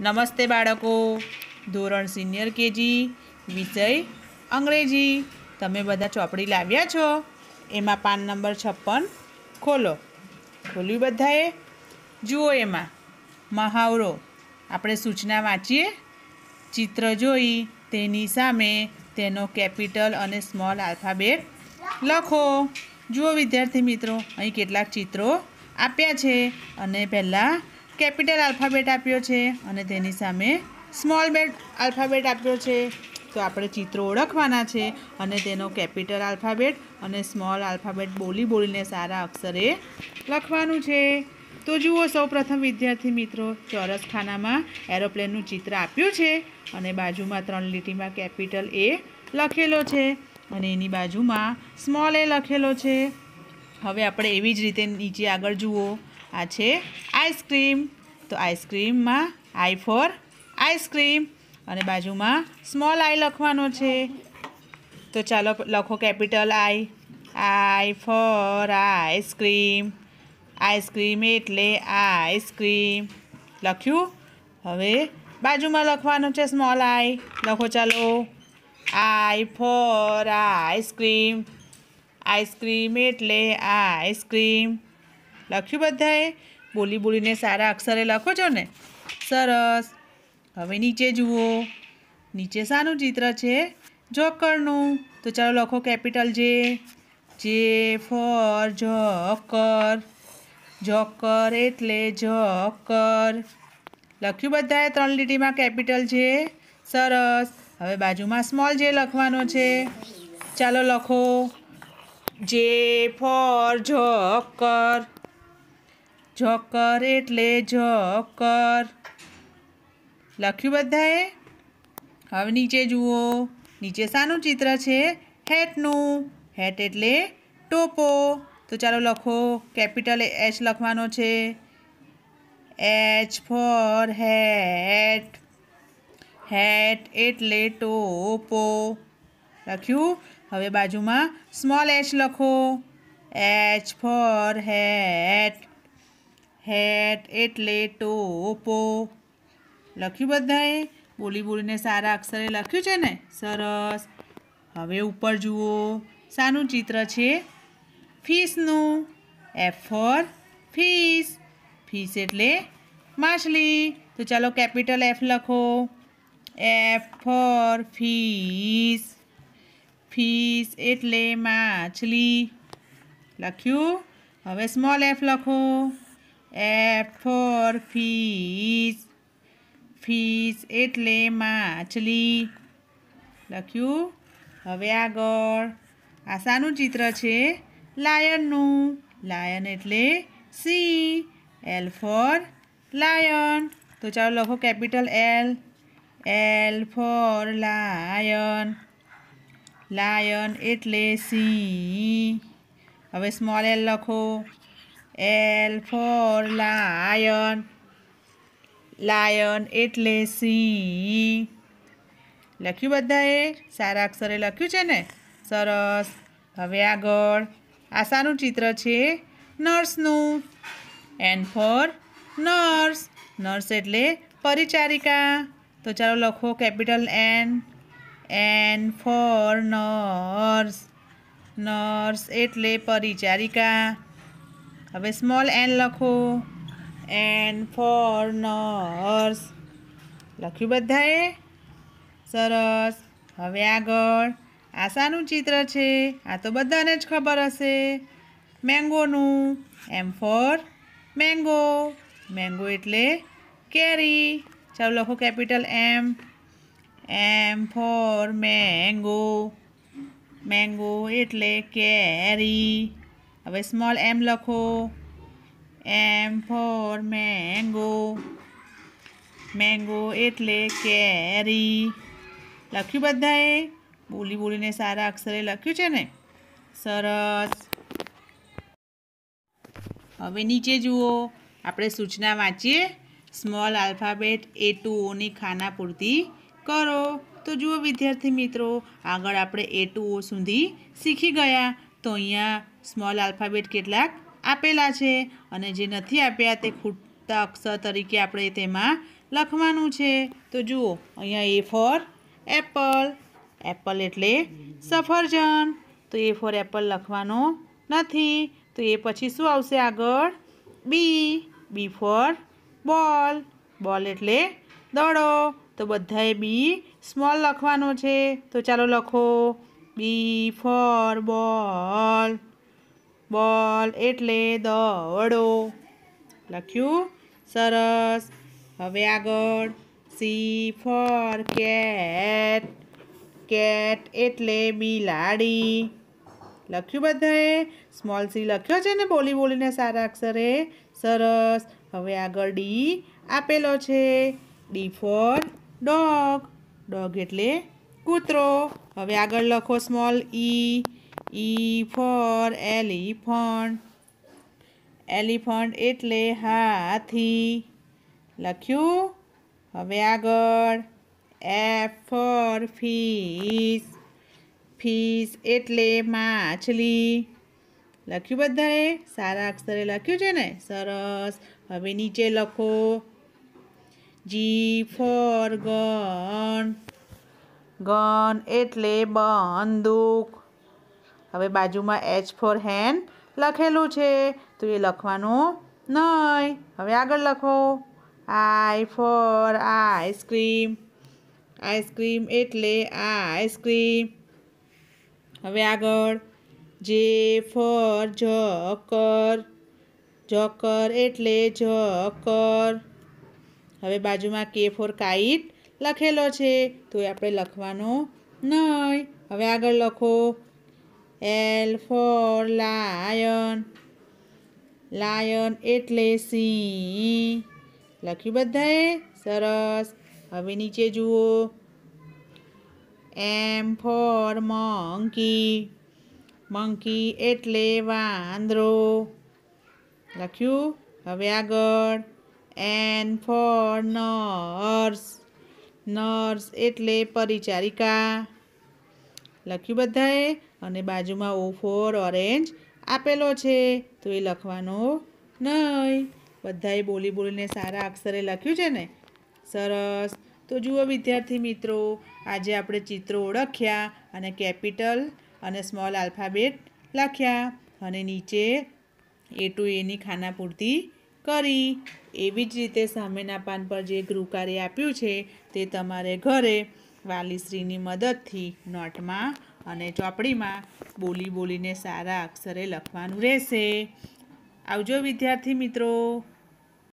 નમસ્તે બાળકો ધોરણ સિનિયર કેજી વિષય અંગ્રેજી તમે બધા ચોપડી લાવ્યા છો એમાં પાન નંબર છપ્પન ખોલો ખોલ્યું બધાએ જુઓ એમાં મહાવરો આપણે સૂચના વાંચીએ ચિત્ર જોઈ તેની સામે તેનો કેપિટલ અને સ્મોલ આલ્ફાબેટ લખો જુઓ વિદ્યાર્થી મિત્રો અહીં કેટલાક ચિત્રો આપ્યા છે અને પહેલાં કેપિટલ આલ્ફાબેટ આપ્યો છે અને તેની સામે સ્મોલ બેટ આલ્ફાબેટ આપ્યો છે તો આપણે ચિત્રો ઓળખવાના છે અને તેનો કેપિટલ આલ્ફાબેટ અને સ્મોલ આલ્ફાબેટ બોલી બોલીને સારા અક્ષરે લખવાનું છે તો જુઓ સૌ વિદ્યાર્થી મિત્રો ચોરસ ખાનામાં એરોપ્લેનનું ચિત્ર આપ્યું છે અને બાજુમાં ત્રણ લીટીમાં કેપિટલ એ લખેલો છે અને એની બાજુમાં સ્મોલ એ લખેલો છે હવે આપણે એવી જ રીતે નીચે આગળ જુઓ આ છે આઈસક્રીમ તો આઈસક્રીમમાં આઈ ફોર આઈસક્રીમ અને બાજુમાં સ્મોલ આઈ લખવાનો છે તો ચાલો લખો capital I I for ice cream ice cream એટલે આઈસક્રીમ લખ્યું હવે બાજુમાં લખવાનું છે સ્મોલ આઈ લખો ચાલો આઈ ફોર આઈસક્રીમ આઈસક્રીમ એટલે આઈસક્રીમ લખ્યું બધાએ બોલી બોલીને સારા અક્ષરે લખો છો ને સરસ હવે નીચે જુઓ નીચે શાનું ચિત્ર છે જોકરનું તો ચાલો લખો capital J J for joker joker એટલે જોકર લખ્યું બધાએ ત્રણ લીટીમાં કેપિટલ છે સરસ હવે બાજુમાં સ્મોલ જે લખવાનો છે ચાલો લખો જે ફોર જોકર જોકર એટલે જોકર લખ્યું બધાએ હવે નીચે જુઓ નીચે શાનું ચિત્ર છે હેટનું હેટ એટલે ટોપો તો ચાલો લખો કેપિટલ એચ લખવાનો છે એચ ફોર હેટ હેટ એટલે ટોપો લખ્યું હવે બાજુમાં સ્મોલ એચ લખો એચ ફોર હેટ હેટ એટલે ટોપો લખ્યું બધાએ બોલી બોલીને સારા અક્ષરે લખ્યું છે ને સરસ હવે ઉપર જુઓ શાનું ચિત્ર છે ફિશનું એફ ફોર ફિશ ફિશ એટલે માછલી તો ચાલો કેપિટલ એફ લખો એફ ફોર ફિશ ફિશ એટલે માછલી લખ્યું હવે સ્મોલ એફ લખો એફ ફોર ફીસ ફીસ એટલે માછલી લખ્યું હવે આગળ આશાનું ચિત્ર છે લાયનનું લાયન એટલે સી એલ ફોર લાયન તો ચાલો લખો capital L L for lion lion એટલે સી હવે સ્મોલ એલ લખો એલ ફોર લાયન લાયન એટલે સિંહ લખ્યું બધાએ સારા અક્ષરે લખ્યું છે ને સરસ હવે આગળ આશાનું ચિત્ર છે નર્સનું એન ફોર નર્સ નર્સ એટલે પરિચારિકા તો ચાલો લખો capital N N for nurse nurse એટલે પરિચારિકા હવે સ્મોલ એન લખો એન ફોર નર્સ લખ્યું બધાએ સરસ હવે આગળ આશાનું ચિત્ર છે આ તો બધાને જ ખબર હશે મેંગોનું એમ ફોર મેંગો મેંગો એટલે કેરી ચાલો લખો capital M M for mango mango એટલે કેરી હવે સ્મોલ એમ લખો એમ ફોર મેંગો મેંગો એટલે કેરી લખ્યું બધાએ બોલી બોલીને સારા અક્ષરે લખ્યું છે ને સરસ હવે નીચે જુઓ આપણે સૂચના વાંચીએ સ્મોલ આલ્ફાબેટ એ ટુઓની ખાના પૂરતી કરો તો જુઓ વિદ્યાર્થી મિત્રો આગળ આપણે એ ટુઓ સુધી શીખી ગયા તો અહીંયા સ્મોલ આલ્ફાબેટ કેટલાક આપેલા છે અને જે નથી આપ્યા તે ખૂટતા અક્ષર તરીકે આપણે તેમાં લખવાનું છે તો જુઓ અહીંયા એ ફોર એપલ એપલ એટલે સફરજન તો એ ફોર એપલ લખવાનો નથી તો એ પછી શું આવશે આગળ બી બી ફોર બોલ બોલ એટલે દડો તો બધાએ બી સ્મોલ લખવાનો છે તો ચાલો લખો બી ફોર બોલ બોલ એટલે દવડો લખ્યું સરસ હવે આગળ સી ફોર કેટ કેટ એટલે બિલાડી લખ્યું બધાએ સ્મોલ સી લખ્યો છે ને બોલી બોલીને સારા અક્ષરે સરસ હવે આગળ ડી આપેલો છે ડી ફોર ડોગ ડોગ એટલે કૂતરો હવે આગળ લખો small E E for elephant elephant એટલે હાથી લખ્યું હવે આગળ એફ ફોર ફીસ ફીસ એટલે માછલી લખ્યું બધાએ સારા અક્ષરે લખ્યું છે ને સરસ હવે નીચે લખો જી ફોર ગન ગન એટલે બંદૂક હવે બાજુમાં એચ ફોર હેન્ડ લખેલું છે તો એ લખવાનું નહીં હવે આગળ લખો આઈ ફોર આઈસ્ક્રીમ આઈસ્ક્રીમ એટલે આઈસ્ક્રીમ હવે આગળ જે ફોર જકર જકર એટલે જકર હવે બાજુમાં કે ફોર કાઇટ લખેલો છે તો એ આપણે લખવાનો નહીં હવે આગળ લખો એલ ફોર લાયન લાયન એટલે સિંહ લખ્યું બધાએ સરસ હવે નીચે જુઓ એમ ફોર મંકી મંકી એટલે વાંદરો લખ્યું હવે આગળ એન ફોર નર્સ નર્સ એટલે પરિચારિકા લખ્યું બધાએ અને બાજુમાં ઓ ફોર ઓરેન્જ આપેલો છે તો એ લખવાનો નહીં બધાએ બોલી બોલીને સારા અક્ષરે લખ્યું છે ને સરસ તો જુઓ વિદ્યાર્થી મિત્રો આજે આપણે ચિત્રો ઓળખ્યા અને કેપિટલ અને સ્મોલ આલ્ફાબેટ લખ્યા અને નીચે એ ટુ એની ખાના પૂરતી કરી એવી જ રીતે સામેના પાન પર જે ગૃહકાર્ય આપ્યું છે તે તમારે ઘરે વાલીશ્રીની મદદથી નોટમાં અને ચોપડીમાં બોલી બોલીને સારા અક્ષરે લખવાનું રહેશે આવજો વિદ્યાર્થી મિત્રો